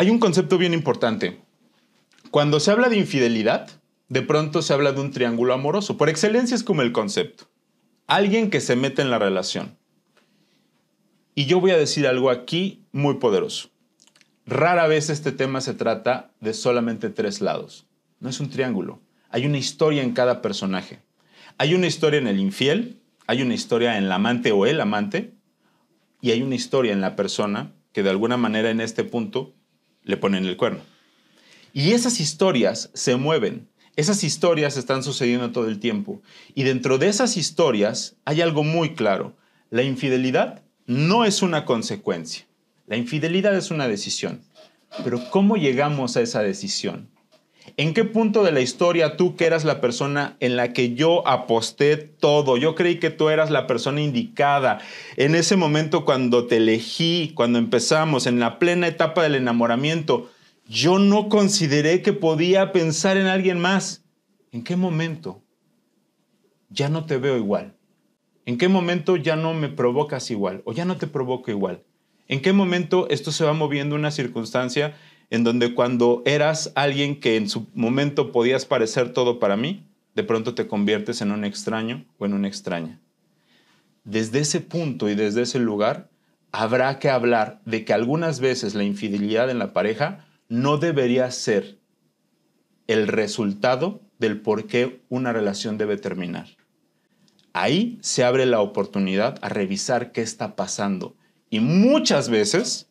hay un concepto bien importante. Cuando se habla de infidelidad, de pronto se habla de un triángulo amoroso. Por excelencia es como el concepto. Alguien que se mete en la relación. Y yo voy a decir algo aquí muy poderoso. Rara vez este tema se trata de solamente tres lados. No es un triángulo. Hay una historia en cada personaje. Hay una historia en el infiel, hay una historia en el amante o el amante, y hay una historia en la persona que de alguna manera en este punto le ponen el cuerno. Y esas historias se mueven, esas historias están sucediendo todo el tiempo. Y dentro de esas historias hay algo muy claro. La infidelidad no es una consecuencia. La infidelidad es una decisión. Pero ¿cómo llegamos a esa decisión? ¿En qué punto de la historia tú que eras la persona en la que yo aposté todo? Yo creí que tú eras la persona indicada. En ese momento cuando te elegí, cuando empezamos, en la plena etapa del enamoramiento, yo no consideré que podía pensar en alguien más. ¿En qué momento ya no te veo igual? ¿En qué momento ya no me provocas igual o ya no te provoco igual? ¿En qué momento esto se va moviendo una circunstancia en donde cuando eras alguien que en su momento podías parecer todo para mí, de pronto te conviertes en un extraño o en una extraña. Desde ese punto y desde ese lugar, habrá que hablar de que algunas veces la infidelidad en la pareja no debería ser el resultado del por qué una relación debe terminar. Ahí se abre la oportunidad a revisar qué está pasando. Y muchas veces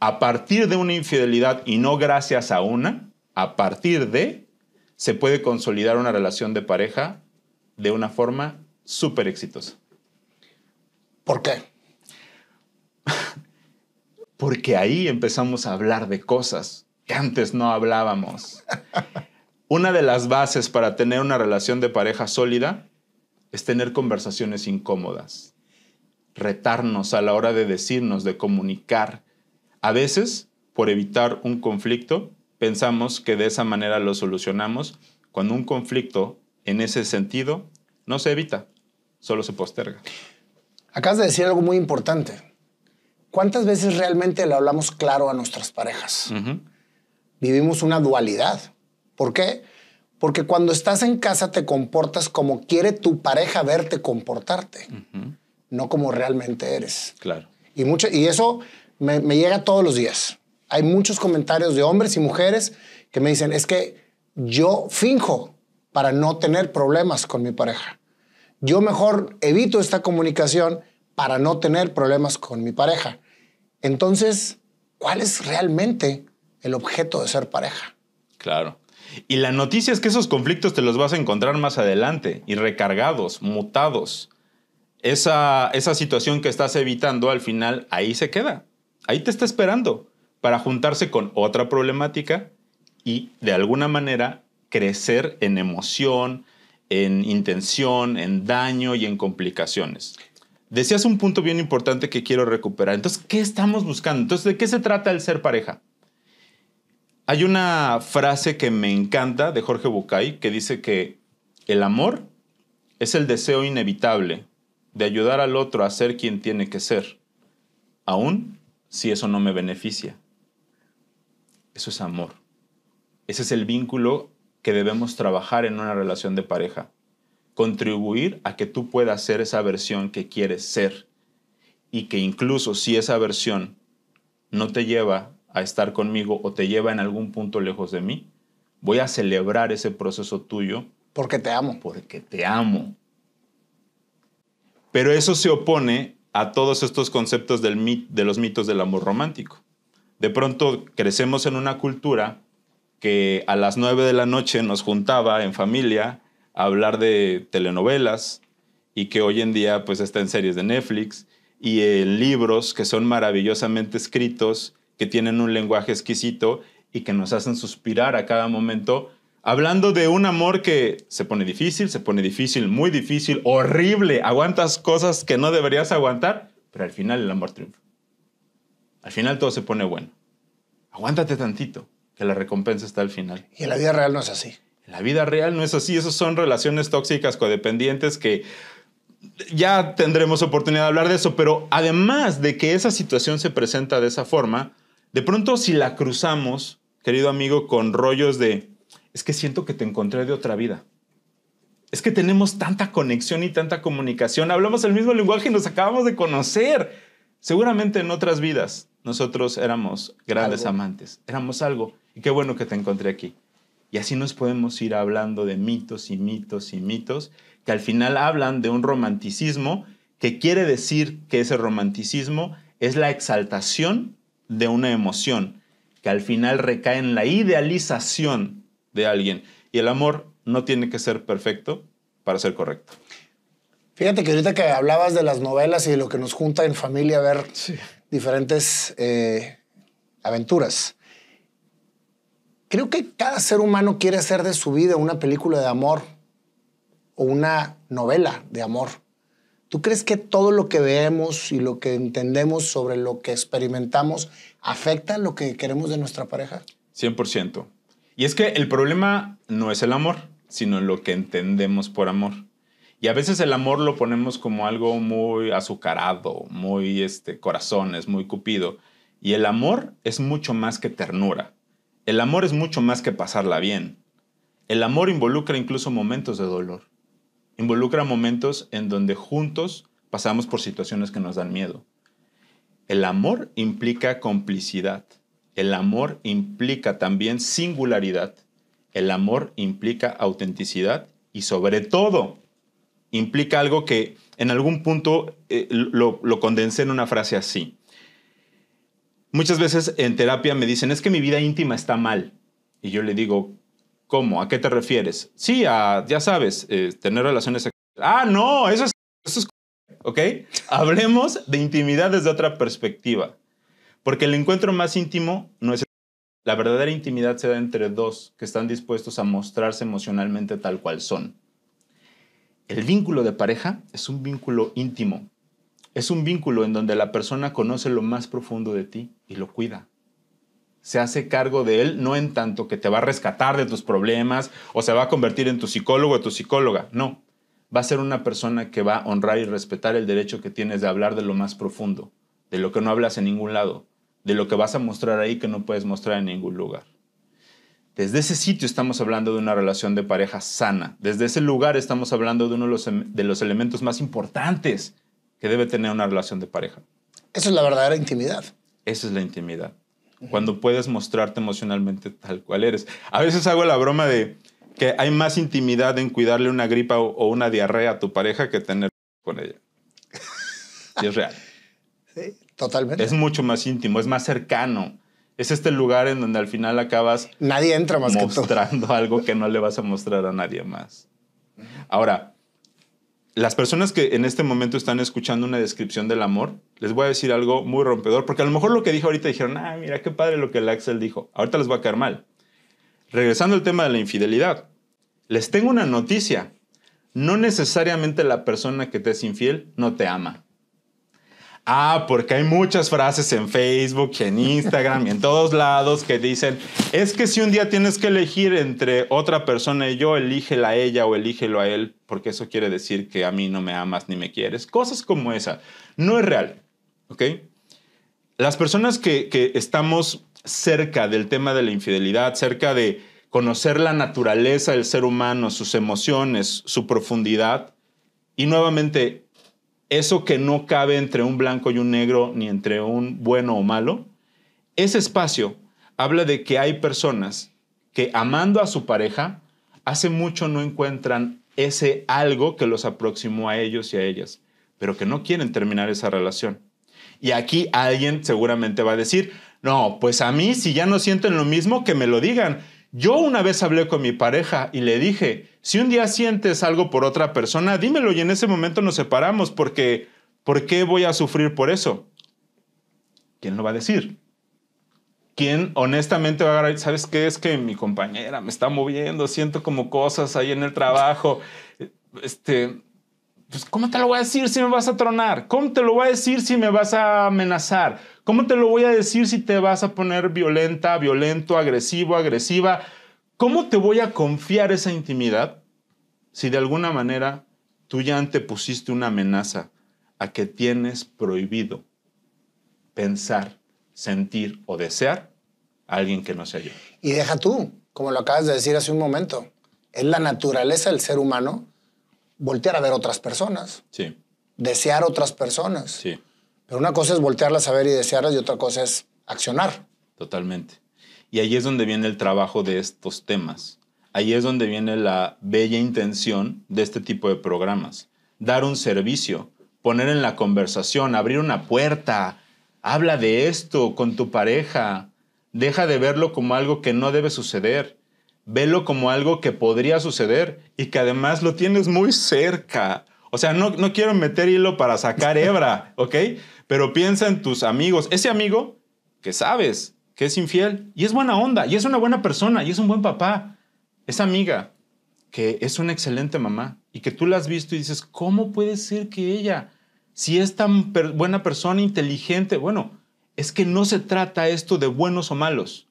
a partir de una infidelidad y no gracias a una, a partir de, se puede consolidar una relación de pareja de una forma súper exitosa. ¿Por qué? Porque ahí empezamos a hablar de cosas que antes no hablábamos. una de las bases para tener una relación de pareja sólida es tener conversaciones incómodas, retarnos a la hora de decirnos, de comunicar, a veces, por evitar un conflicto, pensamos que de esa manera lo solucionamos cuando un conflicto en ese sentido no se evita, solo se posterga. Acabas de decir algo muy importante. ¿Cuántas veces realmente le hablamos claro a nuestras parejas? Vivimos una dualidad. ¿Por qué? Porque cuando estás en casa te comportas como quiere tu pareja verte comportarte, no como realmente eres. Claro. Y, mucho, y eso me, llega todos los días. Hay muchos comentarios de hombres y mujeres que me dicen, es que yo finjo para no tener problemas con mi pareja. Yo mejor evito esta comunicación para no tener problemas con mi pareja. Entonces, ¿cuál es realmente el objeto de ser pareja? Claro. Y la noticia es que esos conflictos te los vas a encontrar más adelante y recargados, mutados. Esa, esa situación que estás evitando al final ahí se queda ahí te está esperando para juntarse con otra problemática y de alguna manera crecer en emoción, en intención, en daño y en complicaciones. Decías un punto bien importante que quiero recuperar. Entonces, ¿qué estamos buscando? Entonces, ¿de qué se trata el ser pareja? Hay una frase que me encanta de Jorge Bucay que dice que el amor es el deseo inevitable de ayudar al otro a ser quien tiene que ser, aún si eso no me beneficia. Eso es amor. Ese es el vínculo que debemos trabajar en una relación de pareja. Contribuir a que tú puedas ser esa versión que quieres ser. Y que incluso si esa versión no te lleva a estar conmigo o te lleva en algún punto lejos de mí, voy a celebrar ese proceso tuyo. Porque te amo. Porque te amo. Pero eso se opone a todos estos conceptos de los mitos del amor romántico. De pronto crecemos en una cultura que a las nueve de la noche nos juntaba en familia a hablar de telenovelas y que hoy en día pues está en series de Netflix y en libros que son maravillosamente escritos, que tienen un lenguaje exquisito y que nos hacen suspirar a cada momento Hablando de un amor que se pone difícil, se pone difícil, muy difícil, horrible, aguantas cosas que no deberías aguantar, pero al final el amor triunfa. Al final todo se pone bueno. Aguántate tantito, que la recompensa está al final. Y en la vida real no es así. En la vida real no es así. Esas son relaciones tóxicas, codependientes, que ya tendremos oportunidad de hablar de eso, pero además de que esa situación se presenta de esa forma, de pronto si la cruzamos, querido amigo, con rollos de es que siento que te encontré de otra vida. Es que tenemos tanta conexión y tanta comunicación, hablamos el mismo lenguaje y nos acabamos de conocer. Seguramente en otras vidas nosotros éramos grandes amantes, éramos algo. Y qué bueno que te encontré aquí. Y así nos podemos ir hablando de mitos y mitos y mitos que al final hablan de un romanticismo que quiere decir que ese romanticismo es la exaltación de una emoción, que al final recae en la idealización de alguien. Y el amor no tiene que ser perfecto para ser correcto. Fíjate que ahorita que hablabas de las novelas y de lo que nos junta en familia a ver diferentes eh, aventuras. Creo que cada ser humano quiere hacer de su vida una película de amor o una novela de amor. ¿Tú crees que todo lo que vemos y lo que entendemos sobre lo que experimentamos afecta lo que queremos de nuestra pareja? 100%. Y es que el problema no es el amor, sino lo que entendemos por amor. Y a veces el amor lo ponemos como algo muy azucarado, muy este, corazones, muy cupido. Y el amor es mucho más que ternura. El amor es mucho más que pasarla bien. El amor involucra incluso momentos de dolor. Involucra momentos en donde juntos pasamos por situaciones que nos dan miedo. El amor implica complicidad. El amor implica también singularidad. El amor implica autenticidad y sobre todo implica algo que en algún punto eh, lo, condensé en una frase así. Muchas veces en terapia me dicen, es que mi vida íntima está mal. Y yo le digo, ¿cómo? ¿A qué te refieres? Sí, ya sabes, eh, tener relaciones sexuales. Ah, no, eso es... Eso es ¿Ok? Hablemos de intimidad desde otra perspectiva. Porque el encuentro más íntimo no es... La verdadera intimidad se da entre dos que están dispuestos a mostrarse emocionalmente tal cual son. El vínculo de pareja es un vínculo íntimo. Es un vínculo en donde la persona conoce lo más profundo de ti y lo cuida. Se hace cargo de él no en tanto que te va a rescatar de tus problemas o se va a convertir en tu psicólogo o tu psicóloga. No, va a ser una persona que va a honrar y respetar el derecho que tienes de hablar de lo más profundo, de lo que no hablas en ningún lado, de lo que vas a mostrar ahí que no puedes mostrar en ningún lugar. Desde ese sitio estamos hablando de una relación de pareja sana. Desde ese lugar estamos hablando de uno de los, em, de los elementos más importantes que debe tener una relación de pareja. Esa es la verdadera intimidad. Esa es la intimidad. Cuando puedes mostrarte emocionalmente tal cual eres. A veces hago la broma de que hay más intimidad en cuidarle una gripa o, una diarrea a tu pareja que tener con ella. y es real. Sí, es mucho más íntimo, es más cercano. Es este lugar en donde al final acabas. Nadie entra más Mostrando algo que no le vas a mostrar a nadie más. Ahora, las personas que en este momento están escuchando una descripción del amor, les voy a decir algo muy rompedor, porque a lo mejor lo que dijo ahorita dijeron, ah, mira qué padre lo que el Axel dijo. Ahorita les va a caer mal. Regresando al tema de la infidelidad, les tengo una noticia. No necesariamente la persona que te es infiel no te ama. Ah, porque hay muchas frases en Facebook, en Instagram y en todos lados que dicen, es que si un día tienes que elegir entre otra persona y yo, elígela a ella o elígelo a él, porque eso quiere decir que a mí no me amas ni me quieres. Cosas como esa. No es real, ¿ok? Las personas que, que estamos cerca del tema de la infidelidad, cerca de conocer la naturaleza del ser humano, sus emociones, su profundidad, y nuevamente eso que no cabe entre un blanco y un negro, ni entre un bueno o malo, ese espacio habla de que hay personas que amando a su pareja, hace mucho no encuentran ese algo que los aproximó a ellos y a ellas, pero que no quieren terminar esa relación. Y aquí alguien seguramente va a decir, no, pues a mí si ya no sienten lo mismo, que me lo digan. Yo una vez hablé con mi pareja y le dije, si un día sientes algo por otra persona, dímelo y en ese momento nos separamos porque ¿por qué voy a sufrir por eso? ¿Quién lo va a decir? ¿Quién honestamente va a agarrar, sabes qué es que mi compañera me está moviendo, siento como cosas ahí en el trabajo, este, pues ¿cómo te lo voy a decir si me vas a tronar? ¿Cómo te lo voy a decir si me vas a amenazar? ¿Cómo te lo voy a decir si te vas a poner violenta, violento, agresivo, agresiva? ¿Cómo te voy a confiar esa intimidad si de alguna manera tú ya pusiste una amenaza a que tienes prohibido pensar, sentir o desear a alguien que no sea yo? Y deja tú, como lo acabas de decir hace un momento, es la naturaleza del ser humano voltear a ver otras personas. Sí. Desear otras personas. Sí. Pero una cosa es voltearlas a ver y desearlas y otra cosa es accionar. Totalmente. Y ahí es donde viene el trabajo de estos temas. Ahí es donde viene la bella intención de este tipo de programas. Dar un servicio, poner en la conversación, abrir una puerta, habla de esto con tu pareja, deja de verlo como algo que no debe suceder velo como algo que podría suceder y que además lo tienes muy cerca. O sea, no, no quiero meter hilo para sacar hebra, ¿ok? Pero piensa en tus amigos. Ese amigo que sabes que es infiel y es buena onda y es una buena persona y es un buen papá. Esa amiga que es una excelente mamá y que tú la has visto y dices, ¿cómo puede ser que ella, si es tan buena persona, inteligente? Bueno, es que no se trata esto de buenos o malos.